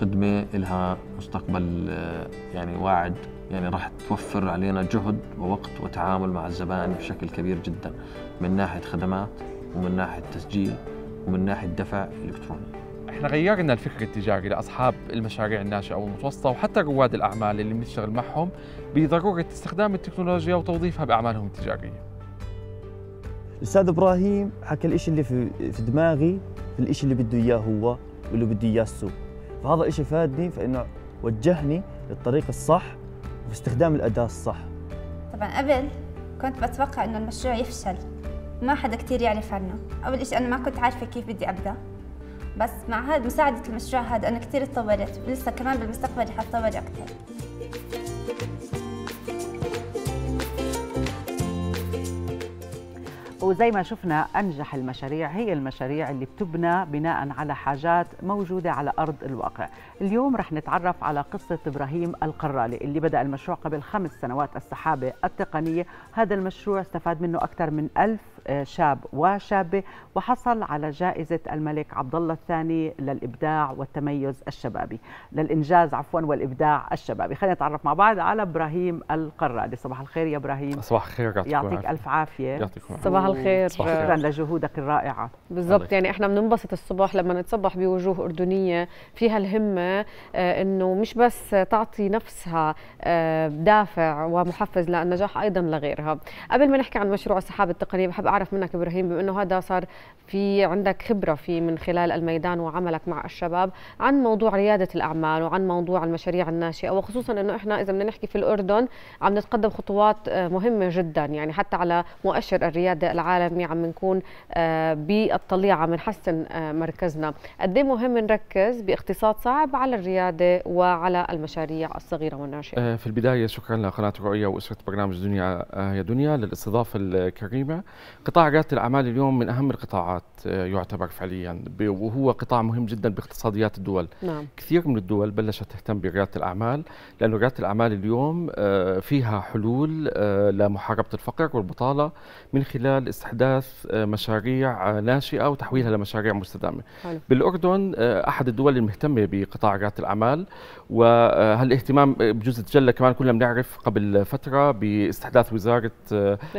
خدمة لها مستقبل آه، يعني واعد يعني راح توفر علينا جهد ووقت وتعامل مع الزبائن بشكل كبير جدا من ناحية خدمات ومن ناحية تسجيل ومن ناحية دفع إلكتروني احنا غيرنا الفكر التجاري لاصحاب المشاريع الناشئه والمتوسطه وحتى رواد الاعمال اللي بنشتغل معهم بضروره استخدام التكنولوجيا وتوظيفها باعمالهم التجاريه. الاستاذ ابراهيم حكى الشيء اللي في دماغي الشيء اللي بده اياه هو واللي بده اياه السوق. فهذا إشي فادني فإنه وجهني للطريق الصح استخدام الأداة الصح طبعا قبل كنت بتوقع إنه المشروع يفشل ما حدا كتير يعرف عنه أول إشي أنا ما كنت عارفة كيف بدي أبدأ بس مع هاد مساعدة المشروع هذا أنا كتير تطورت ولسه كمان بالمستقبل رح أتطور أكثر وزي ما شفنا أنجح المشاريع هي المشاريع اللي بتبنى بناء على حاجات موجودة على أرض الواقع اليوم رح نتعرف على قصة إبراهيم القرالي اللي بدأ المشروع قبل خمس سنوات السحابة التقنية هذا المشروع استفاد منه أكثر من ألف شاب وشابة وحصل على جائزة الملك عبد الله الثاني للإبداع والتميز الشبابي للإنجاز عفوا والإبداع الشبابي خلينا نتعرف مع بعض على إبراهيم القرادي صباح الخير يا إبراهيم صباح الخير يعطيك, يعطيك ألف عافية يعطيكم صباح الخير شكرا لجهودك الرائعة بالضبط يعني إحنا بننبسط الصبح لما نتصبح بوجوه أردنية فيها الهمة آه، إنه مش بس تعطي نفسها آه، دافع ومحفز للنجاح أيضا لغيرها قبل ما نحكي عن مشروع السحاب التقنية بحب اعرف منك ابراهيم بما انه هذا صار في عندك خبره في من خلال الميدان وعملك مع الشباب عن موضوع رياده الاعمال وعن موضوع المشاريع الناشئه وخصوصا انه احنا اذا بدنا نحكي في الاردن عم نتقدم خطوات آه، مهمه جدا يعني حتى على مؤشر الرياده العالمي عم نكون آه، بالطليعه عم نحسن آه، مركزنا قد إيه مهم نركز باقتصاد صعب على الرياده وعلى المشاريع الصغيره والناشئه في البدايه شكرا لقناه رؤيه واسره برنامج دنيا يا دنيا للاستضافه الكريمه قطاع رياده الاعمال اليوم من اهم القطاعات آه، يعتبر فعليا وهو قطاع مهم جدا باقتصاديات الدول نعم. كثير من الدول بلشت تهتم برياده الاعمال لانه رياده الاعمال اليوم آه، فيها حلول آه، لمحاربه الفقر والبطاله من خلال استحداث مشاريع ناشئه وتحويلها لمشاريع مستدامه حلو. بالاردن احد الدول المهتمه بقطاع رياده الاعمال وهالاهتمام بجزء تجلى كمان كلنا بنعرف قبل فتره باستحداث وزاره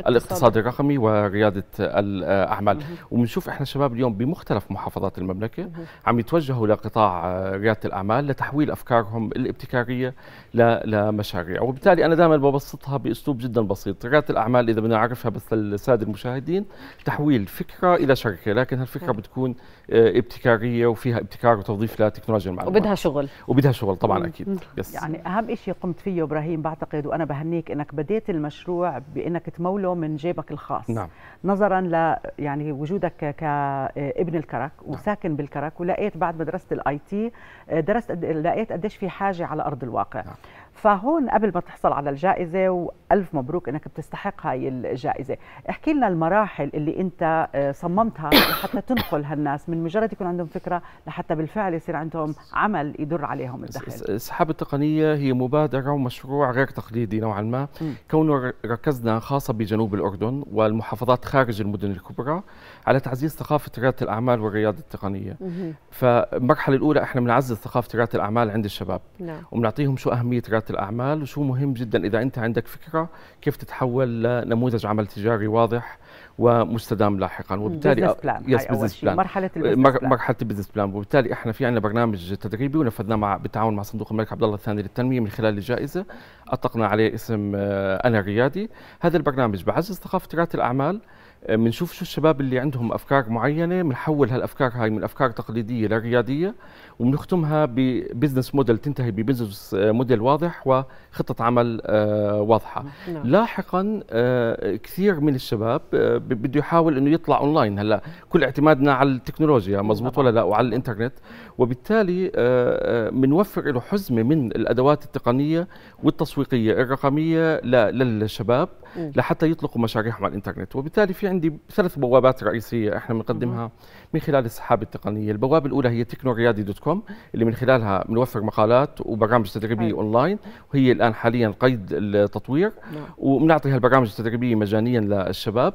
الاقتصاد الرقمي ورياده إعادة الأعمال وبنشوف إحنا شباب اليوم بمختلف محافظات المملكة عم يتوجهوا لقطاع آه، ريادة الأعمال لتحويل أفكارهم الابتكارية لمشاريع وبالتالي أنا دائما ببسطها بأسلوب جدا بسيط ريادة الأعمال إذا بدنا نعرفها بس للسادة المشاهدين تحويل فكرة إلى شركة لكن هالفكرة بتكون آه، ابتكارية وفيها ابتكار وتوظيف لتكنولوجيا المعلومات وبدها شغل وبدها شغل طبعا أكيد يس. يعني أهم شيء قمت فيه إبراهيم بعتقد وأنا بهنيك إنك بديت المشروع بإنك تموله من جيبك الخاص نعم. نظرا ل يعني وجودك كابن الكرك نعم. وساكن بالكرك ولقيت بعد مدرسه الاي آه، تي درست لقيت قديش في حاجه على ارض الواقع نعم. فهون قبل ما تحصل على الجائزة وألف مبروك أنك بتستحق هاي الجائزة احكي لنا المراحل اللي أنت آه، صممتها لحتى تنقل هالناس من مجرد يكون عندهم فكرة لحتى بالفعل يصير عندهم عمل يدر عليهم الدخل السحاب التقنية هي مبادرة ومشروع غير تقليدي نوعا ما كونه ركزنا خاصة بجنوب الأردن والمحافظات خارج المدن الكبرى على تعزيز ثقافة ريادة الأعمال والريادة التقنية فالمرحلة الأولى احنا بنعزز ثقافة ريادة الأعمال عند الشباب نعم. وبنعطيهم شو أهمية ريادة الاعمال وشو مهم جدا اذا انت عندك فكره كيف تتحول لنموذج عمل تجاري واضح ومستدام لاحقا وبالتالي بزنس يس بزنس بلان مرحله البزنس مرحله البزنس بلان وبالتالي احنا في عندنا برنامج تدريبي ونفذناه مع بالتعاون مع صندوق الملك عبد الله الثاني للتنميه من خلال الجائزه اطلقنا عليه اسم آه، انا ريادي هذا البرنامج بعزز ثقافه رياده الاعمال بنشوف آه، شو الشباب اللي عندهم افكار معينه بنحول هالافكار هاي من افكار تقليديه لرياديه وبنختمها ببزنس موديل تنتهي ببزنس آه، موديل واضح وخطه عمل آه، واضحه نعم. لاحقا آه، كثير من الشباب بده يحاول انه يطلع اونلاين هلا كل اعتمادنا على التكنولوجيا نعم. مزبوط ولا لا وعلى الانترنت وبالتالي بنوفر له حزمه من الادوات التقنيه والتسويقيه الرقميه للشباب لحتى يطلقوا مشاريعهم على الانترنت وبالتالي في عندي ثلاث بوابات رئيسيه احنا بنقدمها من خلال السحاب التقنيه البوابه الاولى هي تكنوريادي دوت كوم اللي من خلالها بنوفر مقالات وبرامج تدريبيه اونلاين وهي الان حاليا قيد التطوير نعم. وبنعطي هالبرامج التدريبيه مجانيا للشباب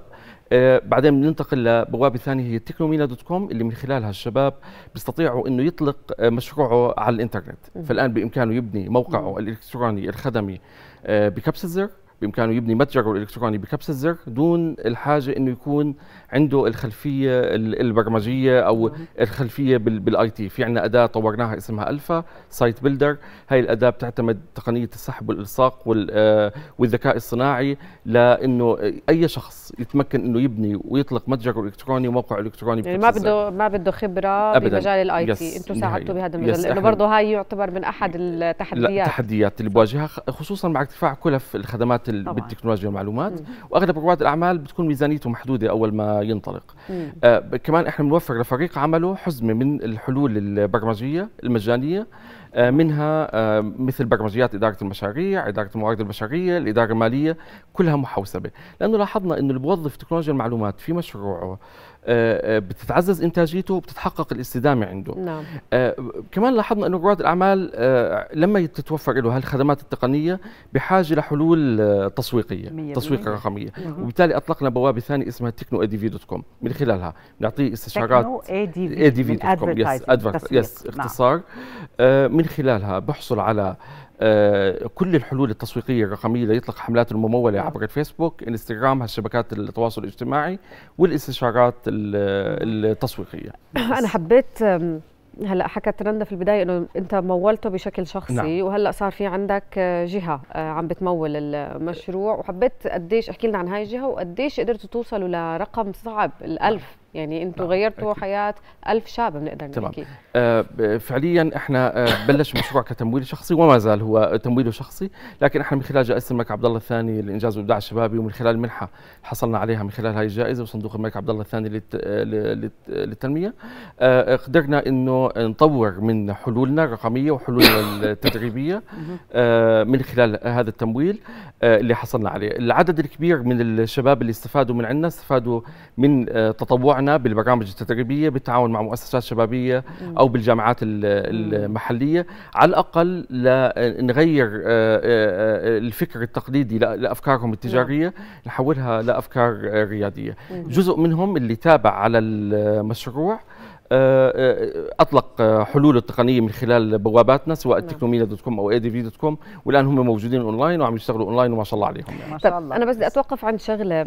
آه، بعدين بننتقل لبوابه ثانيه هي تكنومينا دوت كوم اللي من خلالها الشباب بيستطيعوا انه يطلق آه، مشروعه على الانترنت فالان بامكانه يبني موقعه الالكتروني الخدمي آه، بكبسه زر بامكانه يبني متجره الالكتروني بكبسه زر دون الحاجه انه يكون عنده الخلفيه البرمجيه او الخلفيه بالاي تي في عندنا اداه طورناها اسمها الفا سايت بيلدر هي الاداه بتعتمد تقنيه السحب والالصاق آه، والذكاء الصناعي لانه اي شخص يتمكن انه يبني ويطلق متجره الالكتروني وموقع الكتروني يعني ما بده ما بده خبره أبداً. بمجال الاي تي انتم ساعدتوا بهذا المجال لانه برضه هاي يعتبر من احد التحديات التحديات اللي بواجهها خصوصا مع ارتفاع كلف الخدمات بالتكنولوجيا والمعلومات واغلب رواد الاعمال بتكون ميزانيته محدوده اول ما ينطلق آه كمان احنا بنوفر لفريق عمله حزمه من الحلول البرمجيه المجانيه آه، منها آه، مثل برمجيات إدارة المشاريع إدارة الموارد البشرية الإدارة المالية كلها محوسبة لأنه لاحظنا أنه اللي تكنولوجيا المعلومات في مشروعه آه، آه، بتتعزز انتاجيته وبتتحقق الاستدامه عنده نعم. آه، كمان لاحظنا انه رواد الاعمال لما تتوفر له هالخدمات التقنيه بحاجه لحلول تسويقيه تسويق رقميه نعم. وبالتالي اطلقنا بوابه ثانيه اسمها تكنو اي دي في دوت كوم من خلالها بنعطيه استشارات اي دي في دوت كوم نعم. يس اختصار نعم. من خلالها بحصل على آه، كل الحلول التسويقيه الرقميه ليطلق حملات المموله عبر الفيسبوك انستغرام هالشبكات التواصل الاجتماعي والاستشارات التسويقيه انا حبيت هلا حكت رندا في البدايه انه انت مولته بشكل شخصي نعم. وهلا صار في عندك آه، جهه آه، عم بتمول المشروع وحبيت قديش احكي لنا عن هاي الجهه وقديش قدرتوا توصلوا لرقم صعب الألف يعني انتم نعم، غيرتوا حياه ألف شاب بنقدر نحكي آه فعليا احنا آه بلش مشروع كتمويل شخصي وما زال هو تمويله شخصي لكن احنا من خلال جائزه الملك عبد الله الثاني للانجاز والابداع الشبابي ومن خلال منحه حصلنا عليها من خلال هاي الجائزه وصندوق الملك عبد الله الثاني للتنميه آه قدرنا انه نطور من حلولنا الرقميه وحلولنا التدريبيه آه من خلال هذا التمويل آه اللي حصلنا عليه العدد الكبير من الشباب اللي استفادوا من عندنا استفادوا من آه تطوعنا معنا بالبرامج التدريبيه بالتعاون مع مؤسسات شبابيه او بالجامعات المحليه على الاقل لنغير آه، آه، آه، الفكر التقليدي لافكارهم نعم. التجاريه نحولها لافكار رياديه جزء منهم اللي تابع على المشروع آه، آه، اطلق حلول التقنيه من خلال بواباتنا سواء نعم. تكنوميلا دوت كوم او اي دي في دوت كوم والان هم موجودين اونلاين وعم يشتغلوا اونلاين وما شاء الله عليهم يعني. ما شاء الله. انا بس بدي اتوقف عند شغله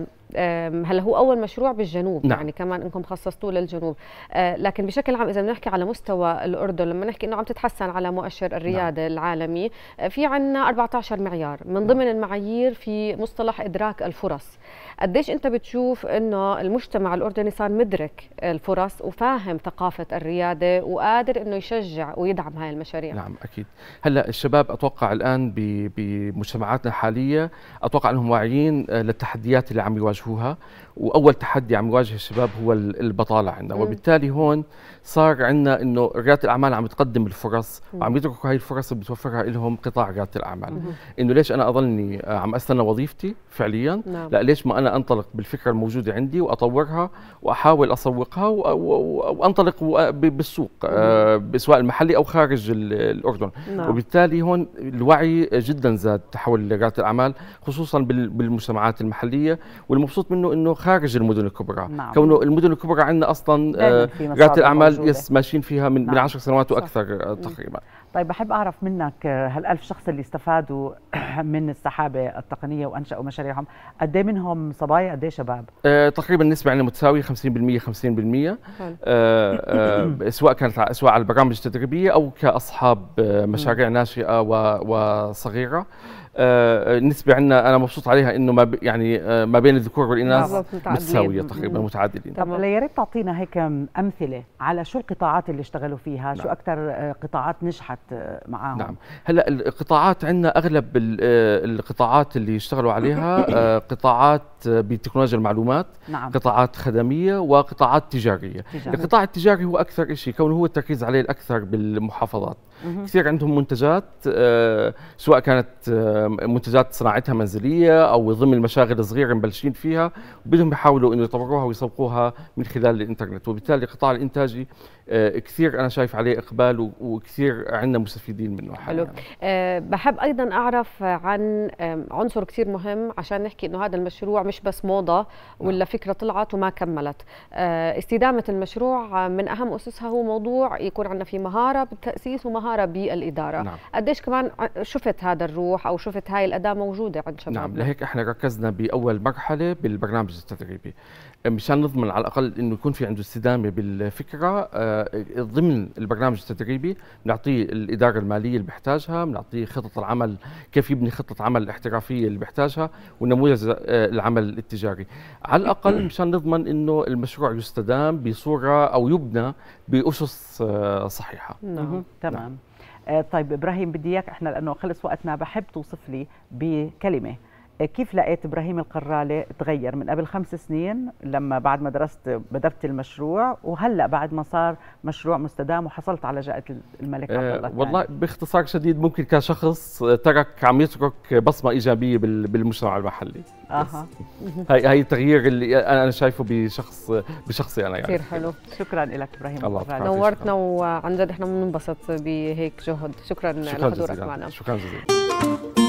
هلا هو اول مشروع بالجنوب نعم. يعني كمان انكم خصصتوه للجنوب آه، لكن بشكل عام اذا بنحكي على مستوى الاردن لما نحكي انه عم تتحسن على مؤشر نعم. الرياده نعم. العالمي في عندنا 14 معيار من نعم. ضمن المعايير في مصطلح ادراك الفرص قديش انت بتشوف انه المجتمع الاردني صار مدرك الفرص وفاهم ثقافه الرياده وقادر انه يشجع ويدعم هاي المشاريع نعم اكيد هلا الشباب اتوقع الان بمجتمعاتنا الحاليه اتوقع انهم واعيين آه، للتحديات اللي عم يواجهوها واول تحدي عم يواجه الشباب هو البطاله عندنا وبالتالي هون صار عندنا انه رياده الاعمال عم تقدم الفرص وعم يتركوا هاي الفرص اللي بتوفرها لهم قطاع رياده الاعمال انه ليش انا أظلني آه، عم استنى وظيفتي فعليا نعم. لا ليش ما انا انطلق بالفكره الموجوده عندي واطورها واحاول اسوقها وانطلق منطلق آه، بالسوق آه، سواء المحلي او خارج الاردن نعم. وبالتالي هون الوعي جدا زاد حول رياده الاعمال خصوصا بالمجتمعات المحليه والمبسوط منه انه خارج المدن الكبرى نعم. كونه المدن الكبرى عندنا اصلا رياده آه، الاعمال يس ماشيين فيها من, نعم. سنوات واكثر صح. نعم. تقريبا طيب بحب اعرف منك آه، هالألف شخص اللي استفادوا من السحابه التقنيه وانشاوا مشاريعهم قد إيه منهم صبايا قد إيه شباب أه تقريبا النسبه عندنا متساويه 50% 50% أه أه سواء كانت سواء على البرامج التدريبيه او كاصحاب آه، مشاريع ناشئه وصغيره النسبة آه، عندنا أنا مبسوط عليها إنه ما يعني ما بين الذكور والإناث متساوية تقريبا متعادلين طب يا ريت تعطينا هيك أمثلة على شو القطاعات اللي اشتغلوا فيها، شو نعم. أكثر قطاعات نجحت آه، معاهم نعم هلا القطاعات عندنا اغلب آه، القطاعات اللي يشتغلوا عليها آه، قطاعات بتكنولوجيا المعلومات نعم. قطاعات خدميه وقطاعات تجاريه تجاري. القطاع التجاري هو اكثر شيء كونه هو التركيز عليه الاكثر بالمحافظات كثير عندهم منتجات آه، سواء كانت آه، منتجات صناعتها منزليه او ضمن المشاغل الصغيره مبلشين فيها وبدهم يحاولوا انه يطوروها ويسوقوها من خلال الانترنت وبالتالي القطاع الانتاجي آه، كثير انا شايف عليه اقبال وكثير عندنا مستفيدين منه حاليا حلو أه بحب ايضا اعرف عن عنصر كثير مهم عشان نحكي انه هذا المشروع مش بس موضه نعم. ولا نعم. فكره طلعت وما كملت أه استدامه المشروع من اهم اسسها هو موضوع يكون عندنا في مهاره بالتاسيس ومهاره مهارة بالاداره نعم. قديش كمان شفت هذا الروح او شفت هاي الاداه موجوده عند شبابنا نعم لهيك احنا ركزنا باول مرحله بالبرنامج التدريبي مشان نضمن على الاقل انه يكون في عنده استدامه بالفكره آه، ضمن البرنامج التدريبي بنعطيه الاداره الماليه اللي بيحتاجها بنعطيه خطط العمل كيف يبني خطه عمل احترافيه اللي بيحتاجها ونموذج آه، العمل التجاري على الاقل مشان نضمن انه المشروع يستدام بصوره او يبنى بأسس آه، صحيحة نعم تمام نعم. آه، طيب ابراهيم بدي اياك احنا لانه خلص وقتنا بحب توصف لي بكلمه كيف لقيت ابراهيم القرالي تغير من قبل خمس سنين لما بعد ما درست بدرت المشروع وهلا بعد ما صار مشروع مستدام وحصلت على جائزه الملك عبد الله أه والله باختصار شديد ممكن كشخص ترك عم يترك بصمه ايجابيه بالمجتمع المحلي اها هي هي التغيير اللي انا شايفه بشخص بشخصي انا يعني كثير حلو شكرا لك ابراهيم القرالي نورتنا وعن جد احنا بننبسط بهيك جهد شكرا, شكرا لحضورك جزيلا. معنا شكرا جزيلا